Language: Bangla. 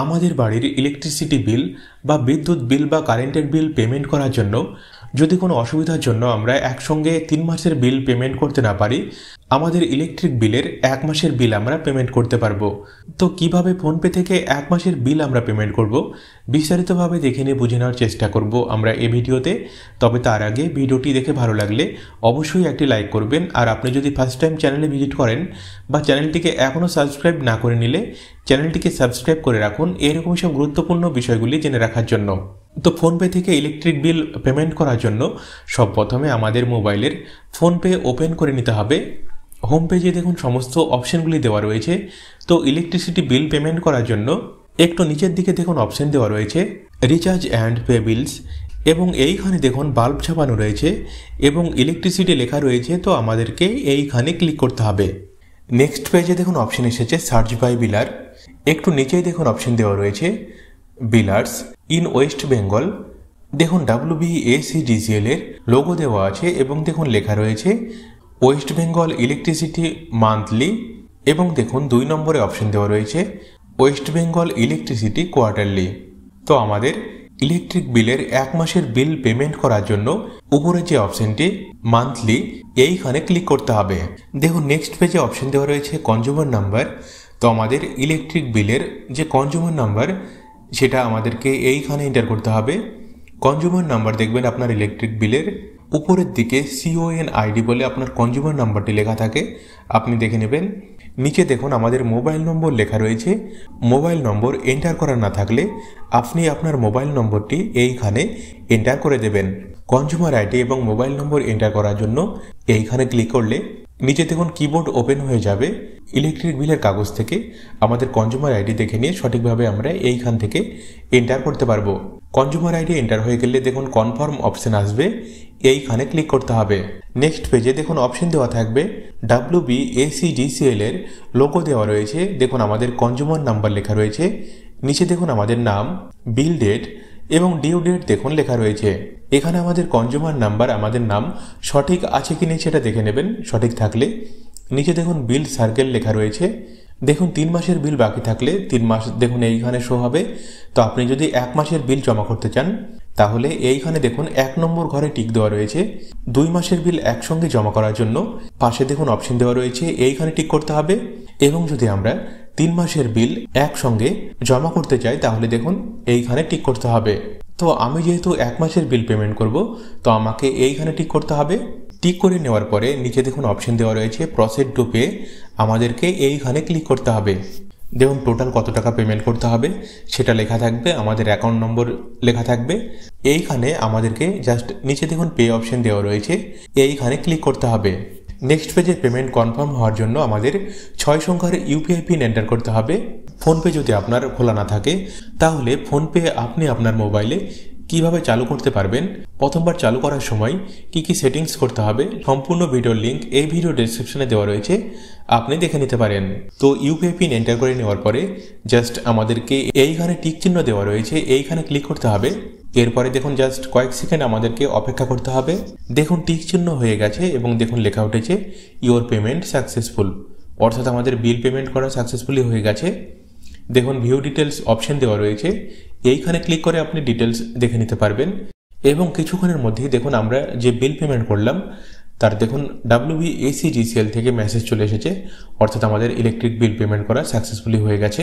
আমাদের বাড়ির ইলেকট্রিসিটি বিল বা বিদ্যুৎ বিল বা কারেন্টের বিল পেমেন্ট করার জন্য যদি কোনো অসুবিধার জন্য আমরা একসঙ্গে তিন মাসের বিল পেমেন্ট করতে না পারি আমাদের ইলেকট্রিক বিলের এক মাসের বিল আমরা পেমেন্ট করতে পারব তো কিভাবে ফোনপে থেকে এক মাসের বিল আমরা পেমেন্ট করব বিস্তারিতভাবে দেখে নিয়ে বুঝে নেওয়ার চেষ্টা করব আমরা এই ভিডিওতে তবে তার আগে ভিডিওটি দেখে ভালো লাগলে অবশ্যই একটি লাইক করবেন আর আপনি যদি ফার্স্ট টাইম চ্যানেলে ভিজিট করেন বা চ্যানেলটিকে এখনও সাবস্ক্রাইব না করে নিলে চ্যানেলটিকে সাবস্ক্রাইব করে রাখুন এরকম সব গুরুত্বপূর্ণ বিষয়গুলি জেনে রাখার জন্য তো ফোনপে থেকে ইলেকট্রিক বিল পেমেন্ট করার জন্য সব প্রথমে আমাদের মোবাইলের ফোনপে ওপেন করে নিতে হবে হোম পেজে দেখুন সমস্ত অপশানগুলি দেওয়া রয়েছে তো ইলেকট্রিসিটি বিল পেমেন্ট করার জন্য একটু নিচের দিকে দেখুন অপশান দেওয়া রয়েছে রিচার্জ অ্যান্ড পে বিলস এবং এইখানে দেখুন বাল্ব ছাপানো রয়েছে এবং ইলেকট্রিসিটি লেখা রয়েছে তো আমাদেরকে এইখানে ক্লিক করতে হবে নেক্সট পেজে দেখুন অপশন এসেছে সার্চ বাই বিলার একটু নিচেই দেখুন অপশন দেওয়া রয়েছে বিলার্স ইন ওয়েস্ট বেঙ্গল দেখুন ডাব্লুবিএসি বি এর লোগো দেওয়া আছে এবং দেখুন লেখা রয়েছে ওয়েস্ট বেঙ্গল ইলেকট্রিসিটি মান্থলি এবং দেখুন দুই নম্বরে অপশন দেওয়া রয়েছে ওয়েস্ট বেঙ্গল ইলেকট্রিসিটি কোয়ার্টারলি তো আমাদের ইলেকট্রিক বিলের এক মাসের বিল পেমেন্ট করার জন্য উপরে যে অপশনটি মান্থলি এইখানে ক্লিক করতে হবে দেখুন নেক্সট পেজে অপশন দেওয়া রয়েছে কনজিউমার নাম্বার তো আমাদের ইলেকট্রিক বিলের যে কনজিউমার নাম্বার সেটা আমাদেরকে এইখানে এন্টার করতে হবে কনজিউমার নাম্বার দেখবেন আপনার ইলেকট্রিক বিলের উপরের দিকে সিওএন আইডি বলে আপনার কনজিউমার নাম্বারটি লেখা থাকে আপনি দেখে নেবেন নিচে দেখুন আমাদের মোবাইল নম্বর লেখা রয়েছে মোবাইল নম্বর এন্টার করা না থাকলে আপনি আপনার মোবাইল নম্বরটি এইখানে এন্টার করে দেবেন কনজিউমার আইডি এবং মোবাইল নম্বর এন্টার করার জন্য এইখানে ক্লিক করলে নিচে দেখুন কিবোর্ড ওপেন হয়ে যাবে ইলেকট্রিক বিলের কাগজ থেকে আমাদের কনজিউমার আইডি দেখে নিয়ে সঠিকভাবে আমরা এইখান থেকে এন্টার করতে পারবো কনজিউমার আইডি এন্টার হয়ে গেলে দেখুন কনফার্ম অপশন আসবে এইখানে ক্লিক করতে হবে নেক্সট পেজে দেখুন অপশন দেওয়া থাকবে ডাব্লু বি এসিডিসিএল এর লোগো দেওয়া রয়েছে দেখুন আমাদের কনজিউমার নাম্বার লেখা রয়েছে নিচে দেখুন আমাদের নাম বিল ডেট এবং ডিউ ডেট দেখুন লেখা রয়েছে এখানে আমাদের কনজিউমার নাম্বার আমাদের নাম সঠিক আছে কি নেই সেটা দেখে নেবেন সঠিক থাকলে নিচে দেখুন বিল সার্কেল লেখা রয়েছে দেখুন তিন মাসের বিল বাকি থাকলে তিন মাস দেখুন এইখানে শো হবে তো আপনি যদি এক মাসের বিল জমা করতে চান তাহলে এইখানে দেখুন এক নম্বর ঘরে টিক দেওয়া রয়েছে দুই মাসের বিল একসঙ্গে জমা করার জন্য পাশে দেখুন অপশন দেওয়া রয়েছে এইখানে টিক করতে হবে এবং যদি আমরা তিন মাসের বিল একসঙ্গে জমা করতে চাই তাহলে দেখুন এইখানে টিক করতে হবে তো আমি যেহেতু এক মাসের বিল পেমেন্ট করব তো আমাকে এইখানে টিক করতে হবে টিক করে নেওয়ার পরে নিচে দেখুন অপশন দেওয়া রয়েছে প্রসেড টু পে আমাদেরকে এইখানে ক্লিক করতে হবে দেখুন টোটাল কত টাকা পেমেন্ট করতে হবে সেটা লেখা থাকবে আমাদের অ্যাকাউন্ট নম্বর লেখা থাকবে এইখানে আমাদেরকে জাস্ট নিচে দেখুন পে অপশন দেওয়া রয়েছে এইখানে ক্লিক করতে হবে নেক্সট পেজে পেমেন্ট কনফার্ম হওয়ার জন্য আমাদের ছয় সংখ্যার ইউপিআই পিন এন্টার করতে হবে ফোনপে যদি আপনার খোলা না থাকে তাহলে ফোনপে আপনি আপনার মোবাইলে কিভাবে চালু করতে পারবেন প্রথমবার চালু করার সময় কি কি সেটিংস করতে হবে সম্পূর্ণ ভিডিওর লিঙ্ক এই ভিডিও ডিসক্রিপশনে দেওয়া রয়েছে আপনি দেখে নিতে পারেন তো ইউপিআই পিন এন্টার করে নেওয়ার পরে জাস্ট আমাদেরকে এইখানে টিক চিহ্ন দেওয়া রয়েছে এইখানে ক্লিক করতে হবে এরপরে দেখুন জাস্ট কয়েক সেকেন্ড আমাদেরকে অপেক্ষা করতে হবে দেখুন টিক চিহ্ন হয়ে গেছে এবং দেখুন লেখা উঠেছে ইওর পেমেন্ট সাকসেসফুল অর্থাৎ আমাদের বিল পেমেন্ট করা সাকসেসফুলি হয়ে গেছে দেখুন ভিউ ডিটেলস অপশন দেওয়া রয়েছে এইখানে ক্লিক করে আপনি ডিটেলস দেখে নিতে পারবেন এবং কিছুক্ষণের মধ্যেই দেখুন আমরা যে বিল পেমেন্ট করলাম তার দেখুন এসি এসিজিসিএল থেকে মেসেজ চলে এসেছে অর্থাৎ আমাদের ইলেকট্রিক বিল পেমেন্ট করা সাকসেসফুলি হয়ে গেছে